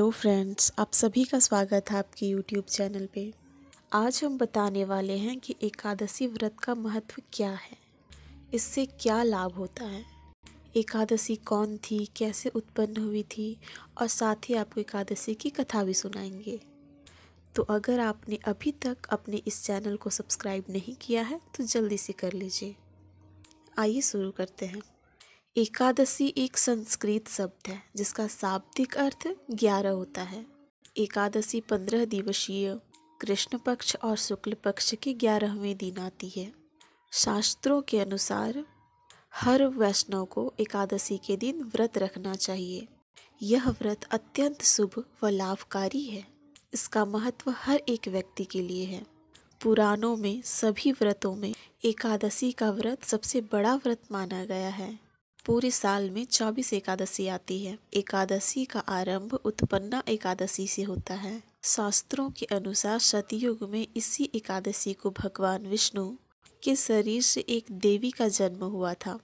Hello friends आप सभी का स्वागत है आपके यूट्यूब चैनल पे आज हम बताने वाले हैं कि एकादशी व्रत का महत्व क्या है इससे क्या लाभ होता है एकादशी कौन थी कैसे उत्पन्न हुई थी और साथ ही आपको एकादशी की कथा भी सुनाएंगे तो अगर आपने अभी तक अपने इस चैनल को सब्सक्राइब नहीं किया है तो जल्दी से कर लीजिए आइए शुरू करते हैं एकादशी एक संस्कृत शब्द है जिसका शाब्दिक अर्थ ग्यारह होता है एकादशी पंद्रह दिवसीय कृष्ण पक्ष और शुक्ल पक्ष के ग्यारहवें दिन आती है शास्त्रों के अनुसार हर वैष्णव को एकादशी के दिन व्रत रखना चाहिए यह व्रत अत्यंत शुभ व लाभकारी है इसका महत्व हर एक व्यक्ति के लिए है पुराणों में सभी व्रतों में एकादशी का व्रत सबसे बड़ा व्रत माना गया है पूरे साल में चौबीस एकादशी आती है एकादशी का आरंभ उत्पन्ना एकादशी से होता है शास्त्रों के अनुसार सतयुग में इसी एकादशी को भगवान विष्णु के शरीर से एक देवी का जन्म हुआ था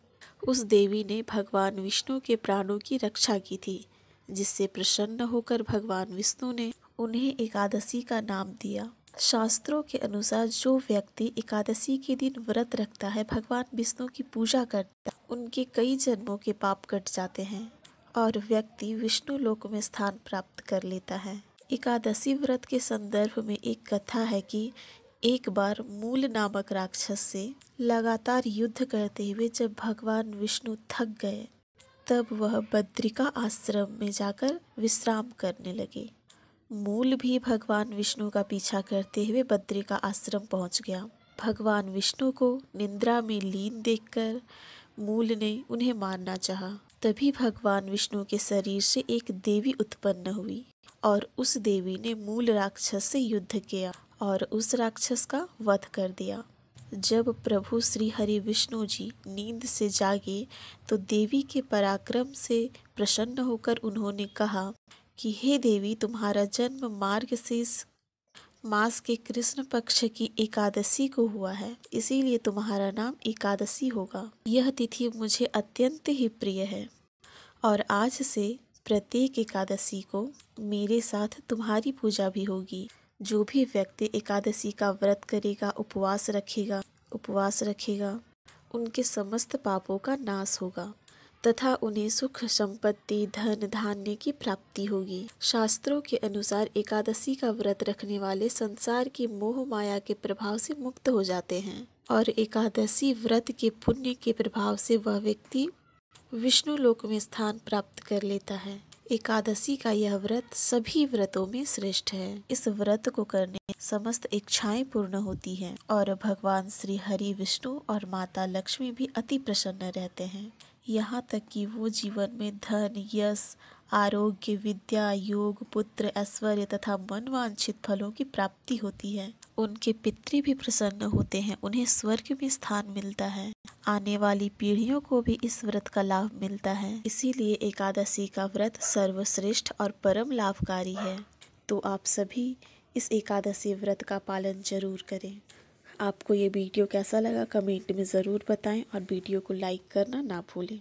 उस देवी ने भगवान विष्णु के प्राणों की रक्षा की थी जिससे प्रसन्न होकर भगवान विष्णु ने उन्हें एकादशी का नाम दिया शास्त्रों के अनुसार जो व्यक्ति एकादशी के दिन व्रत रखता है भगवान विष्णु की पूजा करता है उनके कई जन्मों के पाप कट जाते हैं और व्यक्ति विष्णु लोक में स्थान प्राप्त कर लेता है एकादशी व्रत के संदर्भ में एक कथा है कि एक बार मूल नामक राक्षस से लगातार युद्ध करते हुए जब भगवान विष्णु थक गए तब वह बद्रिका आश्रम में जाकर विश्राम करने लगे मूल भी भगवान विष्णु का पीछा करते हुए बद्री का आश्रम पहुंच गया भगवान विष्णु को निंद्रा में लीन देखकर मूल ने उन्हें मारना चाहा। तभी भगवान विष्णु के शरीर से एक देवी उत्पन्न हुई और उस देवी ने मूल राक्षस से युद्ध किया और उस राक्षस का वध कर दिया जब प्रभु श्री हरि विष्णु जी नींद से जागे तो देवी के पराक्रम से प्रसन्न होकर उन्होंने कहा कि हे देवी तुम्हारा जन्म मार्ग से मास के कृष्ण पक्ष की एकादशी को हुआ है इसीलिए तुम्हारा नाम एकादशी होगा यह तिथि मुझे अत्यंत ही प्रिय है और आज से प्रत्येक एकादशी को मेरे साथ तुम्हारी पूजा भी होगी जो भी व्यक्ति एकादशी का व्रत करेगा उपवास रखेगा उपवास रखेगा उनके समस्त पापों का नाश होगा तथा उन्हें सुख संपत्ति धन धान्य की प्राप्ति होगी शास्त्रों के अनुसार एकादशी का व्रत रखने वाले संसार की मोह माया के प्रभाव से मुक्त हो जाते हैं और एकादशी व्रत के पुण्य के प्रभाव से वह व्यक्ति विष्णु लोक में स्थान प्राप्त कर लेता है एकादशी का यह व्रत सभी व्रतों में श्रेष्ठ है इस व्रत को करने समस्त इच्छाएं पूर्ण होती हैं और भगवान श्री हरि विष्णु और माता लक्ष्मी भी अति प्रसन्न रहते हैं यहाँ तक कि वो जीवन में धन यश आरोग्य विद्या योग पुत्र ऐश्वर्य तथा मनवांछित फलों की प्राप्ति होती है उनके पितृ भी प्रसन्न होते हैं उन्हें स्वर्ग में स्थान मिलता है आने वाली पीढ़ियों को भी इस व्रत का लाभ मिलता है इसीलिए एकादशी का व्रत सर्वश्रेष्ठ और परम लाभकारी है तो आप सभी इस एकादशी व्रत का पालन जरूर करें आपको ये वीडियो कैसा लगा कमेंट में ज़रूर बताएं और वीडियो को लाइक करना ना भूलें